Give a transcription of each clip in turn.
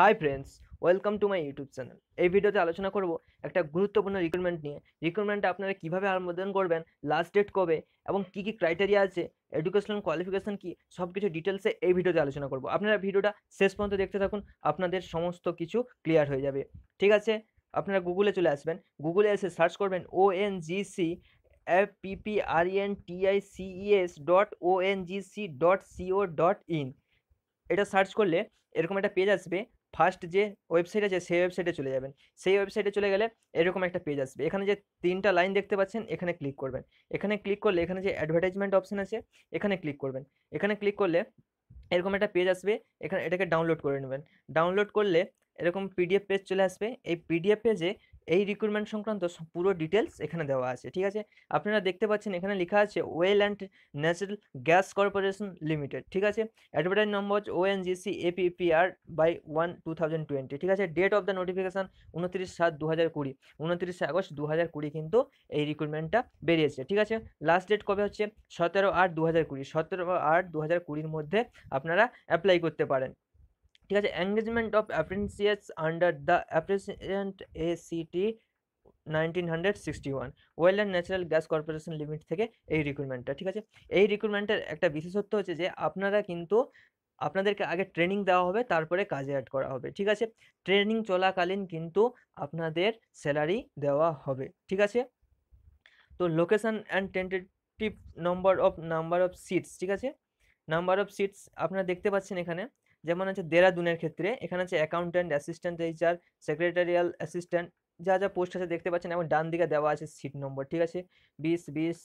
high friends welcome to my YouTube channel এই ভিডিওতে আলোচনা করব একটা গুরুত্বপূর্ণ রিক্রুটমেন্ট নিয়ে রিক্রুটমেন্টে আপনারা কীভাবে আবেদন করবেন লাস্ট ডেট কবে এবং কী কী ক্রাইটেরিয়া আছে এডুকেশনাল কোয়ালিফিকেশান কী সব কিছু ডিটেলসে এই ভিডিওতে আলোচনা করব আপনারা ভিডিওটা শেষ পর্যন্ত দেখতে থাকুন আপনাদের সমস্ত কিছু ক্লিয়ার হয়ে যাবে ঠিক আছে আপনারা গুগলে চলে আসবেন গুগলে এসে সার্চ করবেন O N G C F PPRN TICS dot O N G C dot co dot in এটা সার্চ করলে এরকম একটা পেজ আসবে ফার্স্ট যে ওয়েবসাইট আছে সেই ওয়েবসাইটে চলে যাবেন সেই ওয়েবসাইটে চলে গেলে এরকম একটা পেজ আসবে এখানে যে তিনটা লাইন দেখতে পাচ্ছেন এখানে ক্লিক করবেন এখানে ক্লিক করলে এখানে যে অ্যাডভার্টাইজমেন্ট অপশন আছে এখানে ক্লিক করবেন এখানে ক্লিক করলে এরকম একটা পেজ আসবে এখানে এটাকে ডাউনলোড করে নেবেন ডাউনলোড করলে এরকম পিডিএফ পেজ চলে আসবে এই পিডিএফ পেজে এই রিক্রুটমেন্ট সংক্রান্ত পুরো ডিটেলস এখানে দেওয়া আছে ঠিক আছে আপনারা দেখতে পাচ্ছেন এখানে লেখা আছে oil and natural gas corporation limited ঠিক আছে advertise number ONGC APPR by one two thousand twenty ঠিক আছে ডেট অফ দ্য নোটিফিকেশান উনত্রিশ সাত দু হাজার কুড়ি উনত্রিশ আগস্ট দু হাজার কুড়ি কিন্তু এই রিক্রুটমেন্টটা বেরিয়েছে ঠিক আছে লাস্ট ডেট কবে হচ্ছে সতেরো আট দু হাজার কুড়ি সতেরো আট দু হাজার কুড়ির মধ্যে আপনারা অ্যাপ্লাই করতে পারেন ঠিক আছে engagement of apprentices under the apprentices act nineteen hundred sixty one oil and natural gas corporation limited থেকে এই রিক্রুটমেন্টটা ঠিক আছে এই রিক্রুটমেন্টের একটা বিশেষত্ব হচ্ছে যে আপনারা কিন্তু আপনাদেরকে আগে ট্রেনিং দেওয়া হবে তারপরে কাজে অ্যাড করা হবে ঠিক আছে ট্রেনিং চলাকালীন কিন্তু আপনাদের স্যালারি দেওয়া হবে ঠিক আছে তো location and tentative number of number of seats ঠিক আছে নাম্বার অফ সিটস আপনারা দেখতে পাচ্ছেন এখানে যেমন আছে দেরাদুনের ক্ষেত্রে এখানে আছে accountant assistant HR secretarial assistant যা যা পোস্ট আছে দেখতে পাচ্ছেন এবং ডান দিকে দেওয়া আছে সিট নম্বর ঠিক আছে বিশ বিশ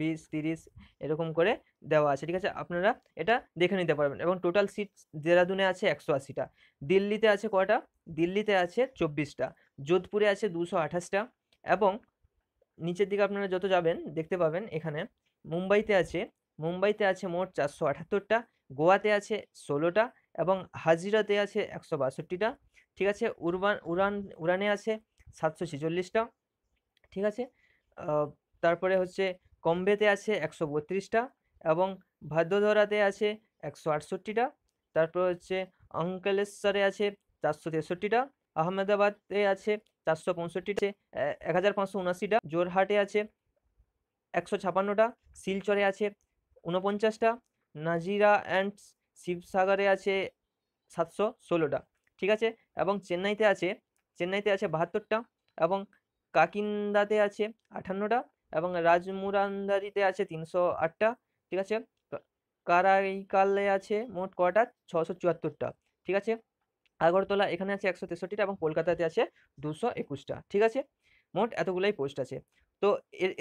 বিশ তিরিশ এরকম করে দেওয়া আছে ঠিক আছে আপনারা এটা দেখে নিতে পারবেন এবং টোটাল সিট দেরাদুনে আছে একশো আশিটা দিল্লিতে আছে কটা দিল্লিতে আছে চব্বিশটা যোধপুরে আছে দুশো আঠাশটা এবং নিচের দিকে আপনারা যত যাবেন দেখতে পাবেন এখানে মুম্বাইতে আছে মুম্বাইতে আছে মোট চারশো আঠাত্তরটা গোয়াতে আছে ষোলোটা এবং হাজিরাতে আছে একশো বাষট্টিটা ঠিক আছে উরবান উড়ান উড়ানে আছে সাতশো ছেচল্লিশটা ঠিক আছে তারপরে হচ্ছে কম্বেতে আছে একশো বত্রিশটা এবং ভাদ্রধরাতে আছে একশো আটষট্টিটা তারপর হচ্ছে অঙ্কলেশ্বরে আছে চারশো তেষট্টিটা আহমেদাবাদে আছে চারশো পঁয়ষট্টিতে এক হাজার পাঁচশো উনাশিটা জোরহাটে আছে একশো ছাপান্নটা শিলচরে আছে ঊনপঞ্চাশটা নাজিরা অ্যান্ড শিবসাগরে আছে সাতশো ষোলোটা ঠিক আছে এবং চেন্নাইতে আছে চেন্নাইতে আছে বাহাত্তরটা এবং কাকিন্দাতে আছে আঠান্নটা এবং রাজমুরান্দারিতে আছে তিনশো আটটা ঠিক আছে কারাইকালে আছে মোট কটা ছশো চুয়াত্তরটা ঠিক আছে আগরতলা এখানে আছে একশো তেষট্টিটা এবং কলকাতাতে আছে দুশো একুশটা ঠিক আছে মোট এতগুলাই পোস্ট আছে তো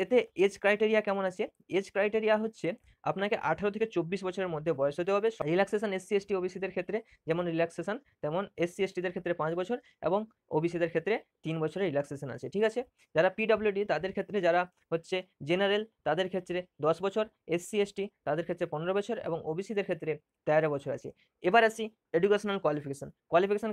এতে এজ ক্রাইটেরিয়া কেমন আছে এজ ক্রাইটেরিয়া হচ্ছে আপনাকে আঠারো থেকে চব্বিশ বছরের মধ্যে বয়স হতে হবে রিল্যাক্সেশন এসসি এসটি ওবিসিদের ক্ষেত্রে যেমন রিল্যাক্সেশন তেমন এসসি এসটিদের ক্ষেত্রে পাঁচ বছর এবং ওবিসিদের ক্ষেত্রে তিন বছরের রিল্যাক্সেশন আছে ঠিক আছে যারা পিডাব্লিউডি তাদের ক্ষেত্রে যারা হচ্ছে জেনারেল তাদের ক্ষেত্রে দশ বছর এসসি এসটি তাদের ক্ষেত্রে পনেরো বছর এবং ওবিসিদের ক্ষেত্রে তেরো বছর আছে এবার আসি এডুকেশনাল কোয়ালিফিকেশন কোয়ালিফিকেশন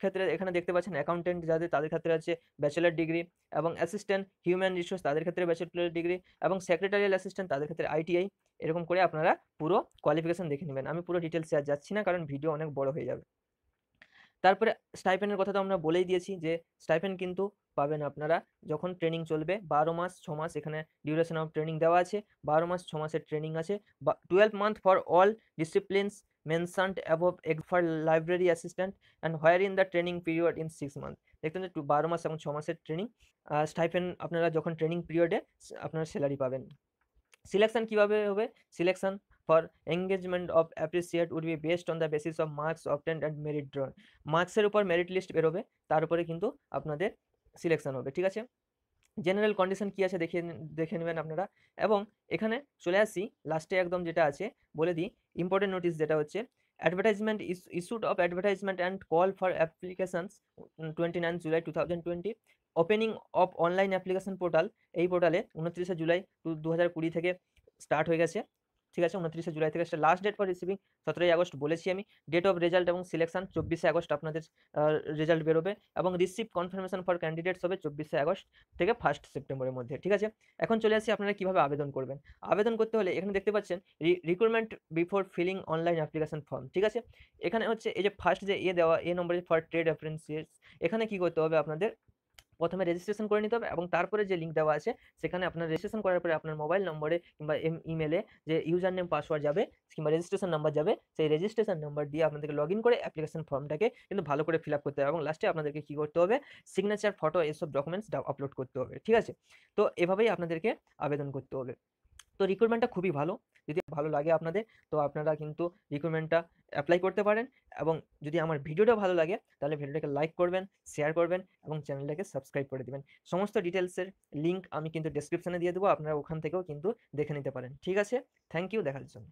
ক্ষেত্রে এখানে দেখতে পাচ্ছেন অ্যাকাউন্টেন্ট যাদের তাদের ক্ষেত্রে আছে ব্যাচেলার ডিগ্রি এবং অ্যাসিস্ট্যান্ট হিউম্যান রিসোর্স তাদের ক্ষেত্রে ব্যাচেলার ডিগ্রি এবং সেক্রেটারিয়াল অ্যাসিস্ট্যান্ট তাদের ক্ষেত্রে আইটিআই এরকম করে আপনারা পুরো কোয়ালিফিকেশন দেখে নেবেন আমি পুরো ডিটেলস শেয়ার যাচ্ছি না কারণ ভিডিও অনেক বড় হয়ে যাবে তারপরে স্টাইপেনের কথা তো আমরা বলেই দিয়েছি যে স্টাইপেন কিন্তু পাবেন আপনারা যখন ট্রেনিং চলবে বারো মাস ছ মাস এখানে ডিউরেশন অফ ট্রেনিং দেওয়া আছে বারো মাস ছ মাসের ট্রেনিং আছে বা twelve month for all disciplines mentioned above এগ for library assistant and where in the training period in six month দেখতেন যে বারো মাস এবং ছ মাসের ট্রেনিং স্টাইপেন আপনারা যখন ট্রেনিং পিরিয়ডে আপনারা স্যালারি পাবেন সিলেকশন কিভাবে হবে selection for engagement of apprentice would be based on the basis of marks obtained and merit drawn মার্কসের উপর মেরিট লিস্ট বেরোবে তার উপরে কিন্তু আপনাদের সিলেকশন হবে ঠিক আছে জেনারেল কন্ডিশন কী আছে দেখে দেখে নেবেন আপনারা এবং এখানে চলে আসি লাস্টে একদম যেটা আছে বলে দিই ইম্পর্টেন্ট নোটিস যেটা হচ্ছে advertisement issued of advertisement and call for applications twenty nine July two thousand twenty opening of online application portal এই পোর্টালে উনত্রিশে জুলাই দু হাজার কুড়ি থেকে স্টার্ট হয়ে গেছে ঠিক আছে উনত্রিশে জুলাই থেকে লাস্ট ডেট ফর রিসিভিং সতেরোই আগস্ট বলেছি আমি ডেট অফ রেজাল্ট এবং সিলেকশন চব্বিশে আগস্ট আপনাদের রেজাল্ট বেরোবে এবং রিসিভ কনফার্মেশন ফর ক্যান্ডিডেটস হবে চব্বিশে আগস্ট থেকে ফার্স্ট সেপ্টেম্বরের মধ্যে ঠিক আছে এখন চলে আসি আপনারা কীভাবে আবেদন করবেন আবেদন করতে হলে এখানে দেখতে পাচ্ছেন recruitment before filling online application form ঠিক আছে এখানে হচ্ছে এই যে ফার্স্ট যে এ দেওয়া এ নম্বরে ফর ট্রেড অ্যাপ্রেন্সিয়েস এখানে কী করতে হবে আপনাদের প্রথমে রেজিস্ট্রেশন করে নিতে হবে এবং তারপরে যে লিঙ্ক দেওয়া আছে সেখানে আপনার রেজিস্ট্রেশন করার পরে আপনার মোবাইল নম্বরে কিংবা ইমেলে যে ইউজার নেম পাসওয়ার্ড যাবে কিংবা রেজিস্ট্রেশন নাম্বার যাবে সেই রেজিস্ট্রেশন নাম্বার দিয়ে আপনাদেরকে লগ করে অ্যাপ্লিকেশন ফর্মটাকে কিন্তু ভালো করে ফিল করতে হবে এবং লাস্টে আপনাদেরকে কী করতে হবে সিগনেচার ফটো এসব ডকুমেন্টস আপলোড করতে হবে ঠিক আছে তো এভাবেই আপনাদেরকে আবেদন করতে হবে তো রিক্রুটমেন্টটা খুবই ভালো যদি ভালো লাগে আপনাদের তো আপনারা কিন্তু রিক্রুটমেন্টটা অ্যাপ্লাই করতে পারেন এবং যদি আমার ভিডিওটা ভালো লাগে তাহলে ভিডিওটাকে লাইক করবেন শেয়ার করবেন এবং চ্যানেলটাকে সাবস্ক্রাইব করে দেবেন সমস্ত ডিটেলসের লিঙ্ক আমি কিন্তু ডিসক্রিপশানে দিয়ে দেবো আপনারা ওখান থেকেও কিন্তু দেখে নিতে পারেন ঠিক আছে থ্যাংক ইউ দেখার জন্য